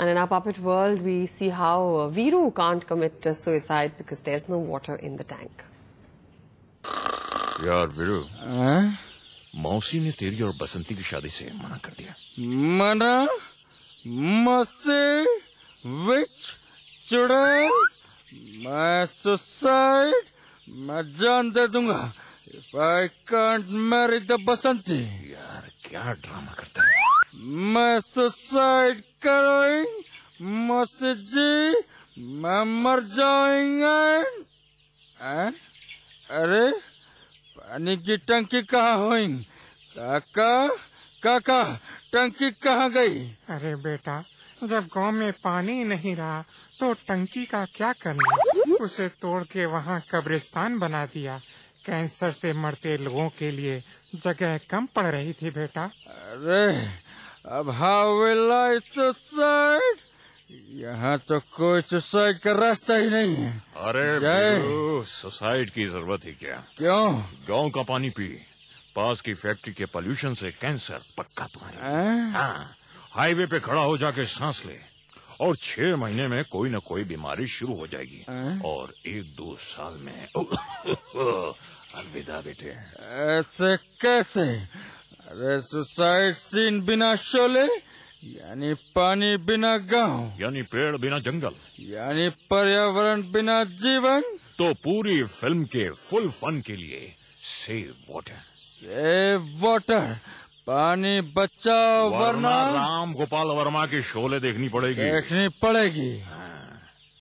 And in our puppet world, we see how uh, Viru can't commit suicide because there's no water in the tank. यार वीरू मौसी ने तेरी और बसंती की शादी से मना कर दिया मना मसे विच चुड़ैल मैं सुसाइड मैं जान दे दूंगा if I can't marry the Basanti यार क्या ड्रामा मौसी जी मैं मर जाएंगे आ? अरे पानी की टंकी कहाँ हुई काका काका टंकी कहाँ गई अरे बेटा जब गांव में पानी नहीं रहा तो टंकी का क्या करना उसे तोड़ के वहाँ कब्रिस्तान बना दिया कैंसर से मरते लोगों के लिए जगह कम पड़ रही थी बेटा अरे अब आई सुसाइड यहाँ तो कोई सुसाइड का रास्ता ही नहीं है अरे सुसाइड की जरूरत ही क्या क्यों गांव का पानी पी पास की फैक्ट्री के पॉल्यूशन से कैंसर पक्का तुम्हें हाँ, हाईवे पे खड़ा हो जाके सांस ले और छह महीने में कोई न कोई बीमारी शुरू हो जाएगी और एक दो साल में अलविदा बेटे ऐसे कैसे अरे सुसाइड सीन बिना शोले यानी पानी बिना गांव यानी पेड़ बिना जंगल यानी पर्यावरण बिना जीवन तो पूरी फिल्म के फुल फन के लिए सेव वाटर सेव वाटर पानी बचाओ वरना, वरना राम गोपाल वर्मा की शोले देखनी पड़ेगी देखनी पड़ेगी हाँ।